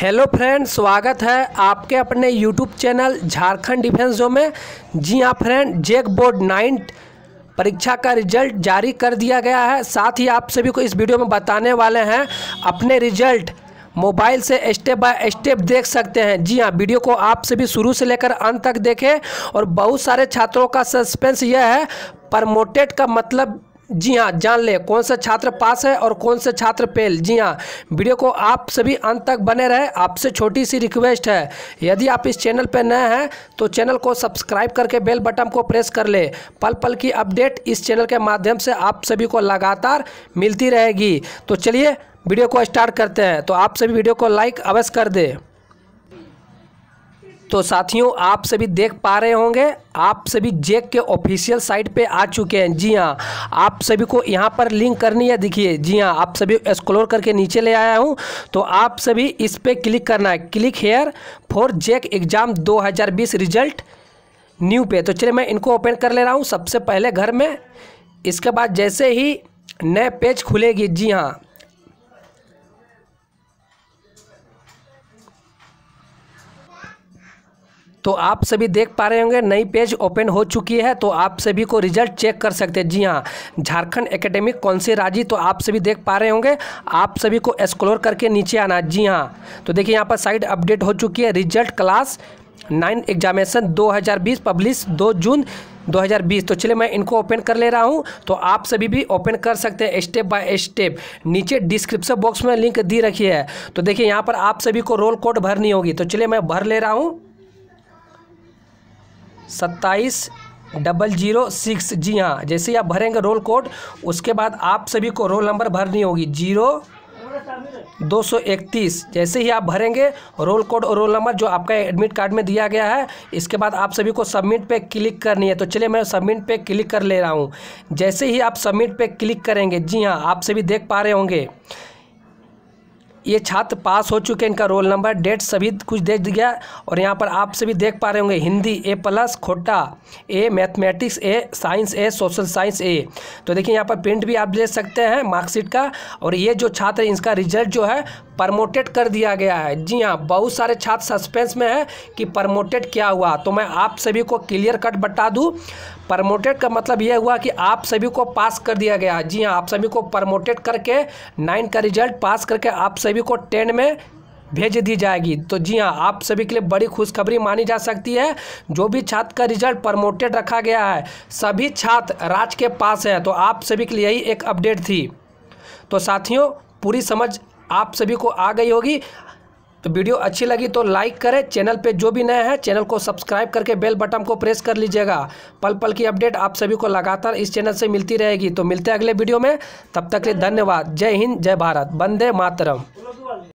hello friend स्वागत है आपके अपने यूट्यूब चैनल झारखंड डिफेंस जो में जी हाँ फ्रेंड जेक बोर्ड नाइन्थ परीक्षा का रिजल्ट जारी कर दिया गया है साथ ही आप सभी को इस वीडियो में बताने वाले हैं अपने रिजल्ट मोबाइल से स्टेप बाय स्टेप देख सकते हैं जी हाँ वीडियो को आप सभी शुरू से लेकर अंत तक देखें और बहुत सारे छात्रों का सस्पेंस यह है प्रमोटेड का मतलब जी हाँ जान ले कौन सा छात्र पास है और कौन सा छात्र फेल जी हाँ वीडियो को आप सभी अंत तक बने रहे आपसे छोटी सी रिक्वेस्ट है यदि आप इस चैनल पर नए हैं तो चैनल को सब्सक्राइब करके बेल बटन को प्रेस कर ले पल पल की अपडेट इस चैनल के माध्यम से आप सभी को लगातार मिलती रहेगी तो चलिए वीडियो को स्टार्ट करते हैं तो आप सभी वीडियो को लाइक अवश्य कर दें तो साथियों आप सभी देख पा रहे होंगे आप सभी जेक के ऑफिशियल साइट पे आ चुके हैं जी हाँ आप सभी को यहाँ पर लिंक करनी है देखिए जी हाँ आप सभी एक्सप्लोर करके नीचे ले आया हूँ तो आप सभी इस पर क्लिक करना है click here for JAC exam 2020 result new पे तो चलिए मैं इनको ओपन कर ले रहा हूँ सबसे पहले घर में इसके बाद जैसे ही नए पेज खुलेगी जी हाँ तो आप सभी देख पा रहे होंगे नई पेज ओपन हो चुकी है तो आप सभी को रिजल्ट चेक कर सकते हैं जी हाँ झारखंड एकेडमिक से राजी तो आप सभी देख पा रहे होंगे आप सभी को एक्सप्लोर करके नीचे आना जी हाँ तो देखिए यहाँ पर साइट अपडेट हो चुकी है result class nine examination 2020 publish 2 June 2020 तो चलिए मैं इनको ओपन कर ले रहा हूँ तो आप सभी भी ओपन कर सकते हैं स्टेप बाय स्टेप नीचे डिस्क्रिप्शन बॉक्स में लिंक दी रखी है तो देखिए यहाँ पर आप सभी को रोल कोड भरनी होगी तो चलिए मैं भर ले रहा हूँ सत्ताईस डबल जीरो सिक्स जी हाँ जैसे ही आप भरेंगे रोल कोड उसके बाद आप सभी को रोल नंबर भरनी होगी जीरो दो सौ इकतीस जैसे ही आप भरेंगे रोल कोड और रोल नंबर जो आपका एडमिट कार्ड में दिया गया है इसके बाद आप सभी को सबमिट पे क्लिक करनी है तो चलिए मैं सबमिट पे क्लिक कर ले रहा हूँ जैसे ही आप सबमिट पे क्लिक करेंगे जी हाँ आप सभी देख पा रहे होंगे ये छात्र पास हो चुके हैं इनका रोल नंबर डेट सभी कुछ दे दिया और यहाँ पर आप सभी देख पा रहे होंगे हिंदी ए प्लस खोटा A mathematics A science A social science A तो देखिए यहाँ पर प्रिंट भी आप ले सकते हैं मार्कशीट का और ये जो छात्र इसका रिजल्ट जो है प्रमोटेड कर दिया गया है जी हाँ बहुत सारे छात्र सस्पेंस में है कि प्रमोटेड क्या हुआ तो मैं आप सभी को क्लियर कट बता दूँ प्रमोटेड का मतलब यह हुआ कि आप सभी को पास कर दिया गया जी हाँ आप सभी को प्रमोटेड करके नाइन का रिजल्ट पास करके आप सभी सभी को टेन में भेज दी जाएगी तो जी हाँ आप सभी के लिए बड़ी खुशखबरी मानी जा सकती है जो भी छात्र का रिजल्ट प्रमोटेड रखा गया है सभी छात्र राज के पास है तो आप सभी के लिए यही एक अपडेट थी तो साथियों पूरी समझ आप सभी को आ गई होगी तो वीडियो अच्छी लगी तो लाइक करें चैनल पे जो भी नया है चैनल को सब्सक्राइब करके बेल बटन को प्रेस कर लीजिएगा पल पल की अपडेट आप सभी को लगातार इस चैनल से मिलती रहेगी तो मिलते हैं अगले वीडियो में तब तक के लिए धन्यवाद जय हिंद जय भारत वंदे मातरम